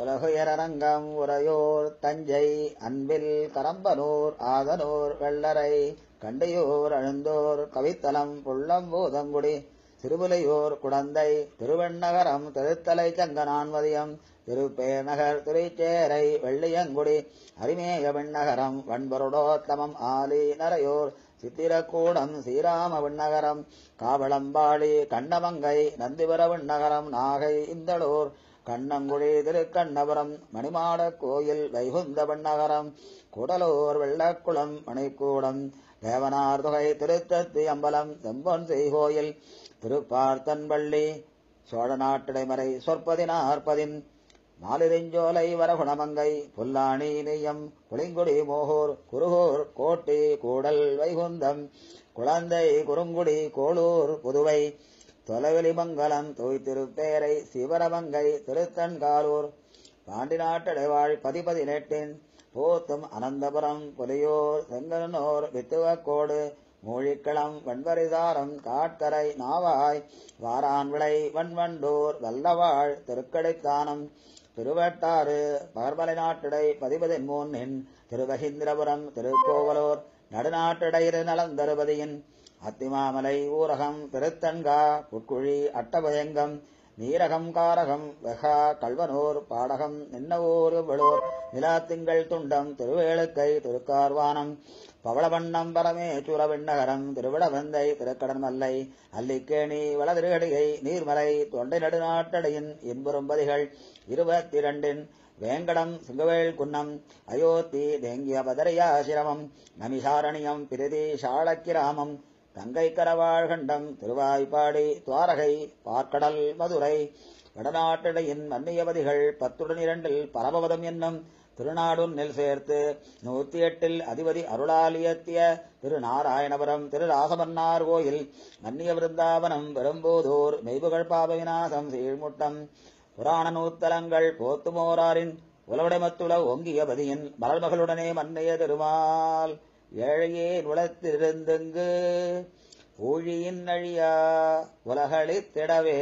புலகுயரங்கம் உரையோர் தஞ்சை அன்பில் கரம்பனூர் ஆதனூர் வெள்ளரை கண்டியூர் அழுந்தோர் கவித்தலம் புள்ளம்பூதங்குடி திருவிலையூர் குடந்தை திருவெண்ணகரம் திருத்தலை சங்கனான்மதியம் திருப்பேர் நகர் திருச்சேரை வெள்ளியங்குடி அரிமேய விண்ணகரம் வண்பருடோத்தமம் ஆலி நரையூர் சித்திரக்கூடம் ஸ்ரீராம விண்ணகரம் காவளம்பாளி கண்ணமங்கை நந்திபுர விண்ணகரம் நாகை இந்தளூர் கண்ணங்குழி திரு கண்ணபுரம் மணிமாட கோயில் வைகுந்த நகரம் குடலூர் வெள்ளக்குளம் மணிக்கூடம் தேவனார் தொகை திருத்தத்தி அம்பலம் செம்பொன் செய்கோயில் திருப்பார்த்தன்பள்ளி சோழ நாட்டிடைமறை சொற்பதி நாற்பதின் மாலிரிஞ்சோலை வரகுணமங்கை புல்லாணி நெய்யம் புளிங்குடி மோகூர் குருகூர் கோட்டி கூடல் வைகுந்தம் குழந்தை குறுங்குடி கோளூர் புதுவை தொலைவெளிமங்கலம் தொய்திருப்பேரை சிவரமங்கை திருத்தன்காலூர் பாண்டிநாட்டடைவாழ் பதிபதினெட்டின் போத்தும் அனந்தபுரம் புலியூர் செங்கனூர் வித்துவக்கோடு மூழிக்களம் வன்வரிதாரம் காட்கரை நாவாய் வாரான்விளை வன்வண்டூர் வல்லவாழ் திருக்கடைத்தானம் திருவட்டாறு பகர்மலை நாட்டடை பதிபதி மூன்னின் திருவகீந்திரபுரம் திருக்கோவலூர் நடுநாட்டிடையிறு நலம் தருபதியின் அத்திமாமலை ஊரகம் பெருத்தன்கா புட்குழி அட்டபயங்கம் நீரகம் காரகம் வெகா கல்வனூர் பாடகம் நின்னவூர் விழூர் நிலாத்திங்கள் துண்டம் திருவேளுக்கை திருக்கார்வானம் பவளவண்ணம் பரமே சூரவிண்ணகரம் திருவிடவந்தை திருக்கடன் மல்லை அல்லிக்கேணி வளதிருகடிகை நீர்மலை தொண்டை நடுநாட்டடையின் பதிகள் இருபத்தி இரண்டின் வேங்கடம் சிங்கவேல் குன்னம் அயோத்தி தேங்கிய பதரையாசிரமம் நமிசாரணியம் பிரிதி சாளக்கிராமம் தங்கை கரவாழ்கண்டம் திருவாய்ப்பாடி துவாரகை பார்க்கடல் மதுரை வடநாட்டிடையின் மன்னியவதிகள் பத்துடன் இரண்டில் பரபவதம் என்னும் திருநாடும் நெல் சேர்த்து நூத்தி எட்டில் அதிபதி அருளாலியத்திய திரு நாராயணபுரம் திரு ராசமன்னார் கோயில் மன்னிய விருந்தாவனம் பெரும்போதூர் மெய்புகழ் பாபவிநாசம் சீழ்முட்டம் புராண நூத்தலங்கள் போத்துமோராரின் உலவடைமத்துள ஒங்கியபதியின் மலர்மகளுடனே மன்னைய திருமால் ஏழையே உலத்திருந்தங்கு ஊழியின் அழியா உலகளித்திடவே